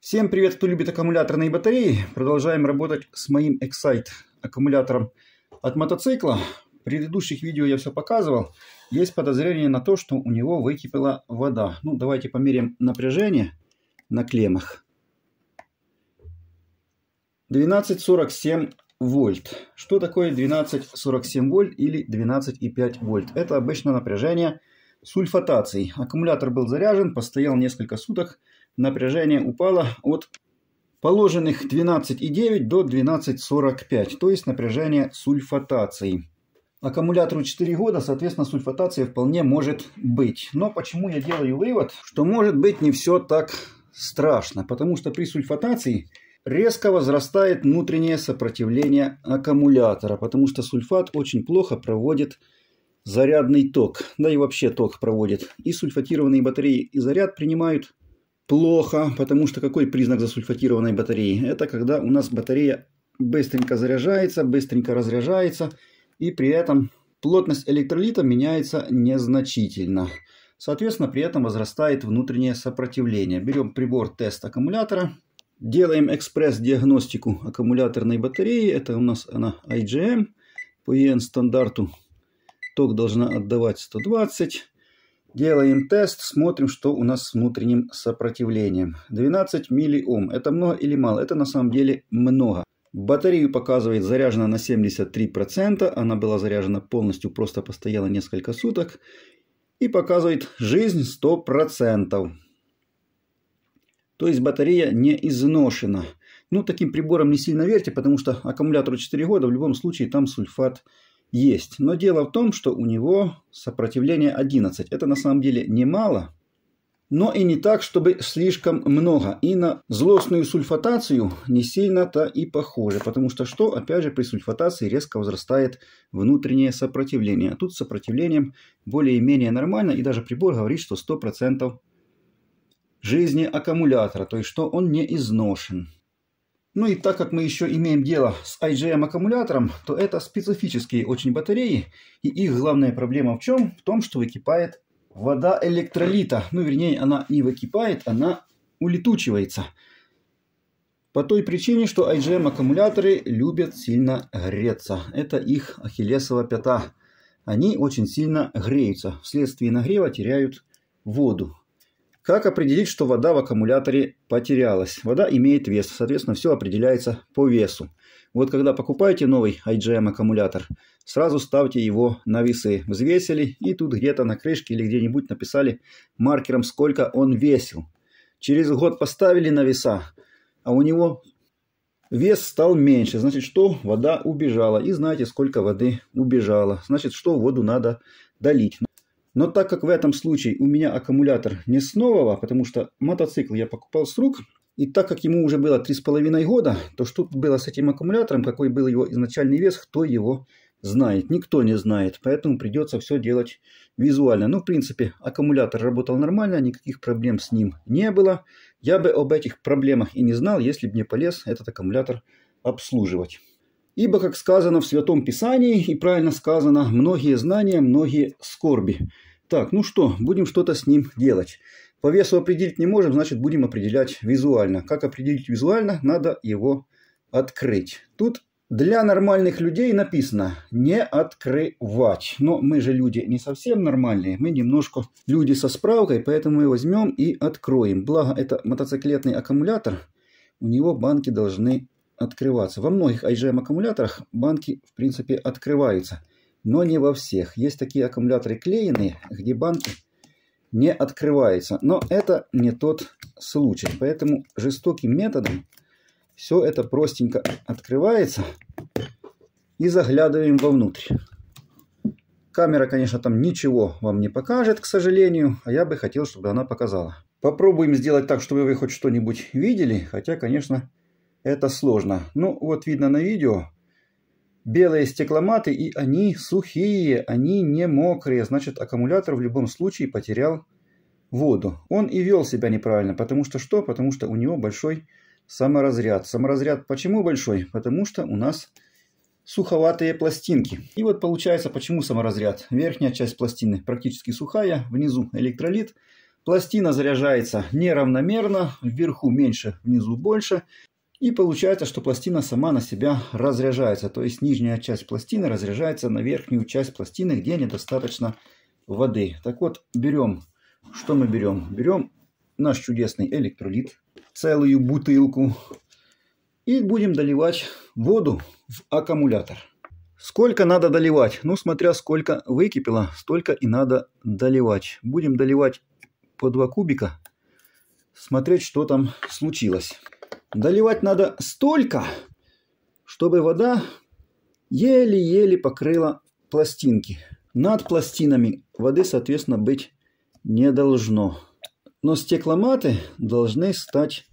Всем привет, кто любит аккумуляторные батареи. Продолжаем работать с моим Excite аккумулятором от мотоцикла. В предыдущих видео я все показывал. Есть подозрение на то, что у него выкипела вода. Ну, давайте померим напряжение на клеммах. 12,47 вольт. Что такое 12,47 вольт или 12,5 вольт? Это обычно напряжение сульфатации. Аккумулятор был заряжен, постоял несколько суток напряжение упало от положенных 12,9 до 12,45, то есть напряжение сульфатации. Аккумулятору 4 года, соответственно, сульфатация вполне может быть. Но почему я делаю вывод, что может быть не все так страшно? Потому что при сульфатации резко возрастает внутреннее сопротивление аккумулятора, потому что сульфат очень плохо проводит зарядный ток, да и вообще ток проводит. И сульфатированные батареи и заряд принимают плохо, потому что какой признак засульфатированной батареи? Это когда у нас батарея быстренько заряжается, быстренько разряжается, и при этом плотность электролита меняется незначительно. Соответственно, при этом возрастает внутреннее сопротивление. Берем прибор тест аккумулятора, делаем экспресс-диагностику аккумуляторной батареи. Это у нас она IGM. По EN стандарту ток должна отдавать 120. Делаем тест, смотрим, что у нас с внутренним сопротивлением. 12 миллиом. Это много или мало? Это на самом деле много. Батарею показывает заряжена на 73%. Она была заряжена полностью, просто постояла несколько суток. И показывает жизнь 100%. То есть батарея не изношена. Ну, таким прибором не сильно верьте, потому что аккумулятору 4 года в любом случае там сульфат есть. Но дело в том, что у него сопротивление 11. Это на самом деле немало, но и не так, чтобы слишком много. И на злостную сульфатацию не сильно-то и похоже, потому что что, опять же, при сульфатации резко возрастает внутреннее сопротивление. А тут с сопротивлением более-менее нормально, и даже прибор говорит, что 100% жизни аккумулятора, то есть что он не изношен. Ну и так как мы еще имеем дело с IGM-аккумулятором, то это специфические очень батареи. И их главная проблема в чем? В том, что выкипает вода электролита. Ну, вернее, она не выкипает, она улетучивается. По той причине, что IGM-аккумуляторы любят сильно греться. Это их ахиллесова пята. Они очень сильно греются. Вследствие нагрева теряют воду. Как определить, что вода в аккумуляторе потерялась? Вода имеет вес, соответственно, все определяется по весу. Вот когда покупаете новый IGM аккумулятор, сразу ставьте его на весы. Взвесили и тут где-то на крышке или где-нибудь написали маркером, сколько он весил. Через год поставили на веса, а у него вес стал меньше. Значит, что вода убежала. И знаете, сколько воды убежала. Значит, что воду надо долить. Но так как в этом случае у меня аккумулятор не с нового, потому что мотоцикл я покупал с рук, и так как ему уже было 3,5 года, то что было с этим аккумулятором, какой был его изначальный вес, кто его знает. Никто не знает, поэтому придется все делать визуально. Но ну, в принципе, аккумулятор работал нормально, никаких проблем с ним не было. Я бы об этих проблемах и не знал, если бы не полез этот аккумулятор обслуживать. Ибо, как сказано в Святом Писании, и правильно сказано, многие знания, многие скорби. Так, ну что, будем что-то с ним делать. По весу определить не можем, значит, будем определять визуально. Как определить визуально? Надо его открыть. Тут для нормальных людей написано «не открывать». Но мы же люди не совсем нормальные, мы немножко люди со справкой, поэтому мы возьмем и откроем. Благо, это мотоциклетный аккумулятор, у него банки должны открываться. Во многих IGM-аккумуляторах банки, в принципе, открываются, но не во всех. Есть такие аккумуляторы клеенные, где банки не открываются. Но это не тот случай. Поэтому жестоким методом все это простенько открывается и заглядываем вовнутрь. Камера, конечно, там ничего вам не покажет, к сожалению, а я бы хотел, чтобы она показала. Попробуем сделать так, чтобы вы хоть что-нибудь видели, хотя, конечно, это сложно. Ну, вот видно на видео. Белые стекломаты, и они сухие, они не мокрые. Значит, аккумулятор в любом случае потерял воду. Он и вел себя неправильно, потому что что? Потому что у него большой саморазряд. Саморазряд почему большой? Потому что у нас суховатые пластинки. И вот получается, почему саморазряд. Верхняя часть пластины практически сухая, внизу электролит. Пластина заряжается неравномерно, вверху меньше, внизу больше. И получается, что пластина сама на себя разряжается, то есть нижняя часть пластины разряжается на верхнюю часть пластины, где недостаточно воды. Так вот, берем, что мы берем? Берем наш чудесный электролит, целую бутылку, и будем доливать воду в аккумулятор. Сколько надо доливать? Ну, смотря сколько выкипело, столько и надо доливать. Будем доливать по 2 кубика, смотреть, что там случилось. Доливать надо столько, чтобы вода еле-еле покрыла пластинки. Над пластинами воды, соответственно, быть не должно. Но стекломаты должны стать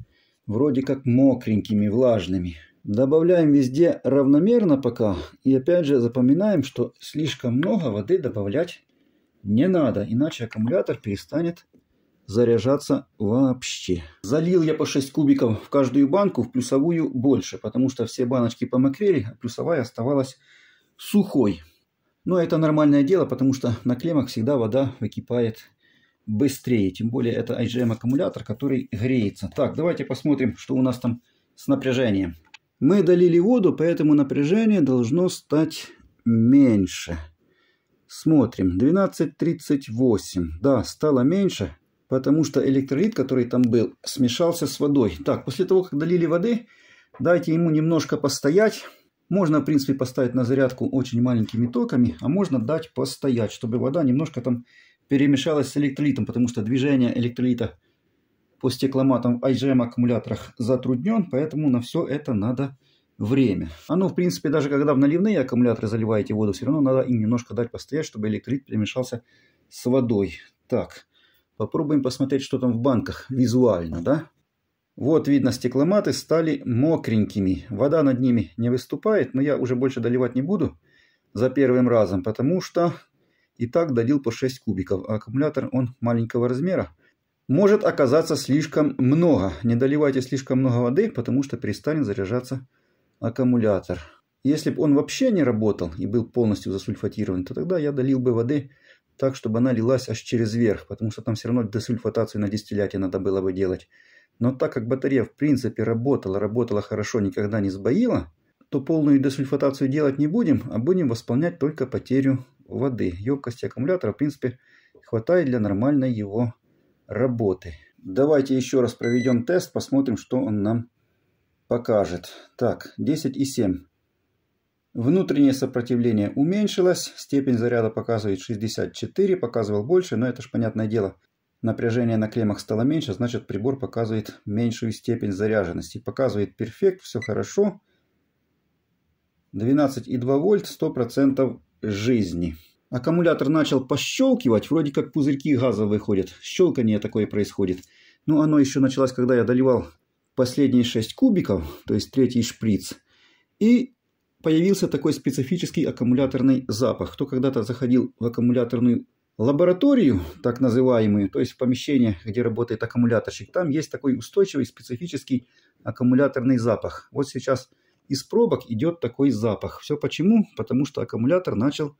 вроде как мокренькими, влажными. Добавляем везде равномерно пока. И опять же запоминаем, что слишком много воды добавлять не надо, иначе аккумулятор перестанет заряжаться вообще. Залил я по 6 кубиков в каждую банку, в плюсовую больше, потому что все баночки помокрели, а плюсовая оставалась сухой. Но это нормальное дело, потому что на клеммах всегда вода выкипает быстрее. Тем более это IGM аккумулятор, который греется. Так, давайте посмотрим, что у нас там с напряжением. Мы долили воду, поэтому напряжение должно стать меньше. Смотрим. 12.38. Да, стало меньше потому что электролит, который там был, смешался с водой. Так, после того, как долили воды, дайте ему немножко постоять. Можно, в принципе, поставить на зарядку очень маленькими токами, а можно дать постоять, чтобы вода немножко там перемешалась с электролитом, потому что движение электролита по стекломатам в IGM эм аккумуляторах затруднен, поэтому на все это надо время. Оно, в принципе, даже когда в наливные аккумуляторы заливаете воду, все равно надо им немножко дать постоять, чтобы электролит перемешался с водой. Так, Попробуем посмотреть, что там в банках визуально, да? Вот видно, стекломаты стали мокренькими. Вода над ними не выступает, но я уже больше доливать не буду за первым разом, потому что и так долил по 6 кубиков, а аккумулятор он маленького размера. Может оказаться слишком много. Не доливайте слишком много воды, потому что перестанет заряжаться аккумулятор. Если бы он вообще не работал и был полностью засульфатирован, то тогда я долил бы воды так, чтобы она лилась аж через верх, потому что там все равно десульфатацию на дистилляте надо было бы делать. Но так как батарея в принципе работала, работала хорошо, никогда не сбоила, то полную десульфатацию делать не будем, а будем восполнять только потерю воды. Емкости аккумулятора, в принципе, хватает для нормальной его работы. Давайте еще раз проведем тест, посмотрим, что он нам покажет. Так, 10,7. Внутреннее сопротивление уменьшилось, степень заряда показывает 64, показывал больше, но это же понятное дело. Напряжение на клеммах стало меньше, значит прибор показывает меньшую степень заряженности. Показывает перфект, все хорошо. 12,2 вольт, 100% жизни. Аккумулятор начал пощелкивать, вроде как пузырьки газа выходят. Щелкание такое происходит. Но оно еще началось, когда я доливал последние 6 кубиков, то есть третий шприц. И появился такой специфический аккумуляторный запах. Кто когда-то заходил в аккумуляторную лабораторию, так называемую, то есть в помещение, где работает аккумуляторщик, там есть такой устойчивый специфический аккумуляторный запах. Вот сейчас из пробок идет такой запах. Все почему? Потому что аккумулятор начал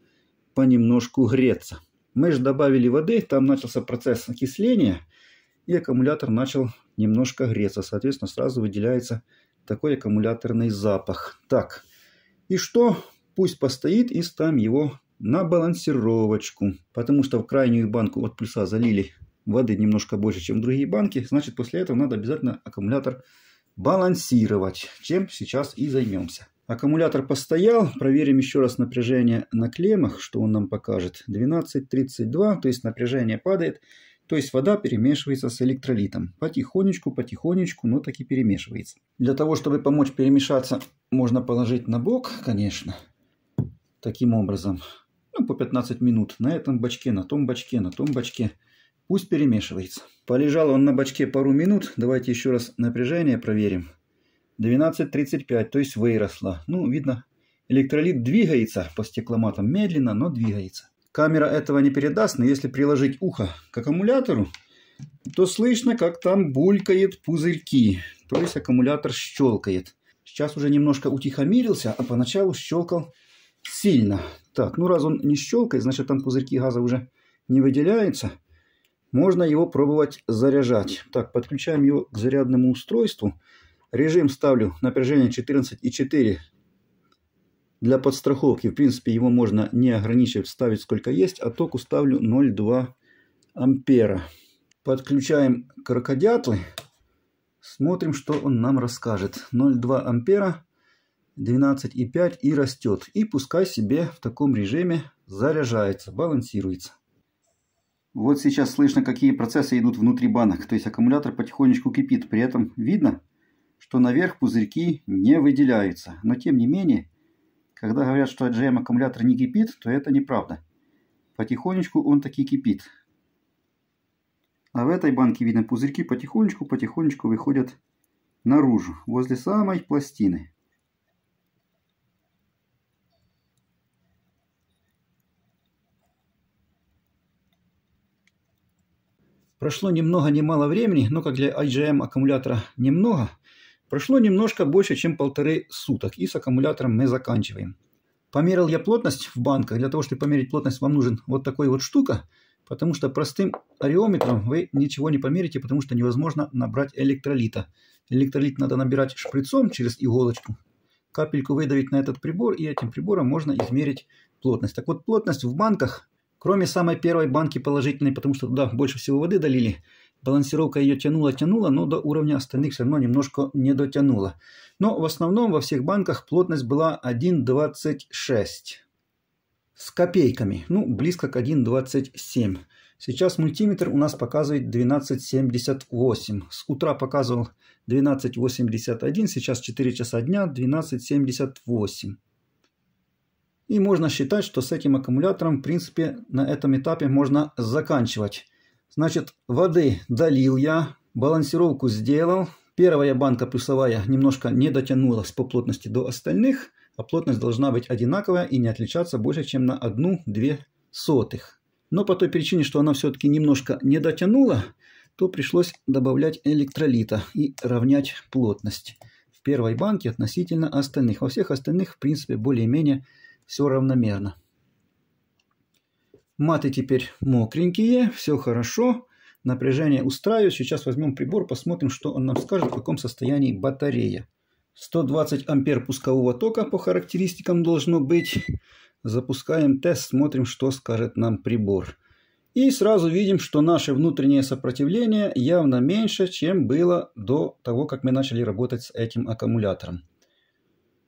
понемножку греться. Мы же добавили воды, там начался процесс окисления, и аккумулятор начал немножко греться. Соответственно, сразу выделяется такой аккумуляторный запах. Так, и что? Пусть постоит и ставим его на балансировочку, потому что в крайнюю банку от плюса залили воды немножко больше, чем в другие банки, значит после этого надо обязательно аккумулятор балансировать, чем сейчас и займемся. Аккумулятор постоял, проверим еще раз напряжение на клеммах, что он нам покажет. 12.32, то есть напряжение падает. То есть вода перемешивается с электролитом. Потихонечку, потихонечку, но таки перемешивается. Для того, чтобы помочь перемешаться, можно положить на бок, конечно. Таким образом. Ну, по 15 минут. На этом бачке, на том бачке, на том бачке. Пусть перемешивается. Полежал он на бачке пару минут. Давайте еще раз напряжение проверим. 12.35, то есть выросла. Ну, видно, электролит двигается по стекломатам. Медленно, но двигается. Камера этого не передаст, но если приложить ухо к аккумулятору, то слышно, как там булькает пузырьки. То есть аккумулятор щелкает. Сейчас уже немножко утихомирился, а поначалу щелкал сильно. Так, ну раз он не щелкает, значит там пузырьки газа уже не выделяются. Можно его пробовать заряжать. Так, подключаем его к зарядному устройству. Режим ставлю напряжение 14,4 для подстраховки, в принципе, его можно не ограничивать, ставить сколько есть, а току ставлю 0,2 ампера. Подключаем крокодятлы, смотрим, что он нам расскажет. 0,2 ампера, 12,5 и растет. И пускай себе в таком режиме заряжается, балансируется. Вот сейчас слышно, какие процессы идут внутри банок. То есть аккумулятор потихонечку кипит. При этом видно, что наверх пузырьки не выделяются. Но тем не менее, когда говорят, что AGM аккумулятор не кипит, то это неправда. Потихонечку он таки кипит. А в этой банке видно пузырьки потихонечку-потихонечку выходят наружу, возле самой пластины. Прошло немного много мало времени, но как для IGM аккумулятора немного – Прошло немножко больше, чем полторы суток, и с аккумулятором мы заканчиваем. Померил я плотность в банках. Для того, чтобы померить плотность, вам нужен вот такой вот штука, потому что простым ареометром вы ничего не померите, потому что невозможно набрать электролита. Электролит надо набирать шприцом через иголочку, капельку выдавить на этот прибор, и этим прибором можно измерить плотность. Так вот, плотность в банках, кроме самой первой банки положительной, потому что туда больше всего воды долили, балансировка ее тянула-тянула, но до уровня остальных все равно немножко не дотянула. Но в основном во всех банках плотность была 1,26 с копейками, ну близко к 1,27. Сейчас мультиметр у нас показывает 12,78. С утра показывал 12,81, сейчас 4 часа дня 12,78. И можно считать, что с этим аккумулятором, в принципе, на этом этапе можно заканчивать. Значит, воды долил я, балансировку сделал. Первая банка плюсовая немножко не дотянулась по плотности до остальных, а плотность должна быть одинаковая и не отличаться больше, чем на 1-2 сотых. Но по той причине, что она все-таки немножко не дотянула, то пришлось добавлять электролита и равнять плотность в первой банке относительно остальных. Во всех остальных, в принципе, более-менее все равномерно. Маты теперь мокренькие, все хорошо. Напряжение устраиваю. Сейчас возьмем прибор, посмотрим, что он нам скажет, в каком состоянии батарея. 120 ампер пускового тока по характеристикам должно быть. Запускаем тест, смотрим, что скажет нам прибор. И сразу видим, что наше внутреннее сопротивление явно меньше, чем было до того, как мы начали работать с этим аккумулятором.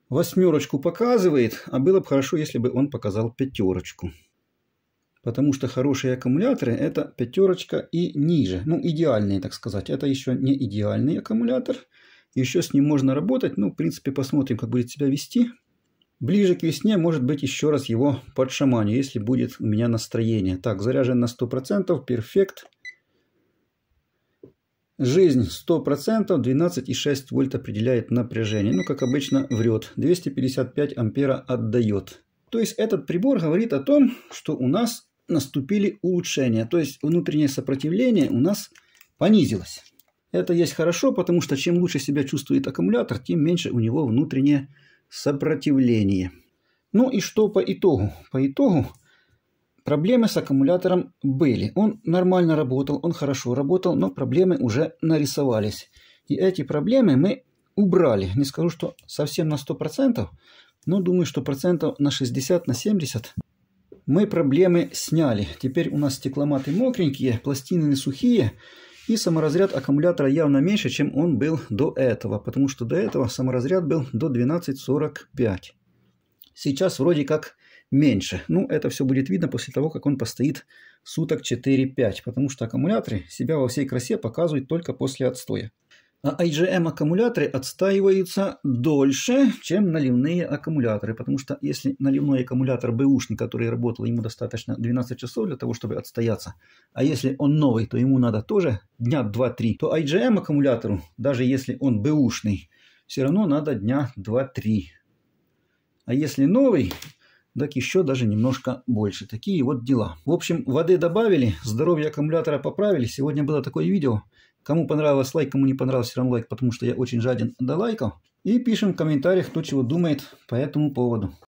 Восьмерочку показывает, а было бы хорошо, если бы он показал пятерочку потому что хорошие аккумуляторы это пятерочка и ниже. Ну, идеальные, так сказать. Это еще не идеальный аккумулятор. Еще с ним можно работать. Ну, в принципе, посмотрим, как будет себя вести. Ближе к весне, может быть, еще раз его подшаманю, если будет у меня настроение. Так, заряжен на 100%, перфект. Жизнь 100%, 12,6 вольт определяет напряжение. Ну, как обычно, врет. 255 ампера отдает. То есть этот прибор говорит о том, что у нас наступили улучшения. То есть внутреннее сопротивление у нас понизилось. Это есть хорошо, потому что чем лучше себя чувствует аккумулятор, тем меньше у него внутреннее сопротивление. Ну и что по итогу? По итогу проблемы с аккумулятором были. Он нормально работал, он хорошо работал, но проблемы уже нарисовались. И эти проблемы мы убрали. Не скажу, что совсем на 100%, но думаю, что процентов на 60, на 70 мы проблемы сняли. Теперь у нас стекломаты мокренькие, пластины не сухие. И саморазряд аккумулятора явно меньше, чем он был до этого. Потому что до этого саморазряд был до 12,45. Сейчас вроде как меньше. Ну, это все будет видно после того, как он постоит суток 4-5. Потому что аккумуляторы себя во всей красе показывают только после отстоя а IGM-аккумуляторы отстаиваются дольше, чем наливные аккумуляторы, потому что если наливной аккумулятор бэушник, который работал, ему достаточно 12 часов для того, чтобы отстояться, а если он новый, то ему надо тоже дня 2-3, то IGM-аккумулятору, даже если он бэушный, все равно надо дня 2-3. А если новый, так еще даже немножко больше. Такие вот дела. В общем, воды добавили, здоровье аккумулятора поправили. Сегодня было такое видео – Кому понравилось лайк, кому не понравилось, все равно лайк, потому что я очень жаден до лайков. И пишем в комментариях, кто чего думает по этому поводу.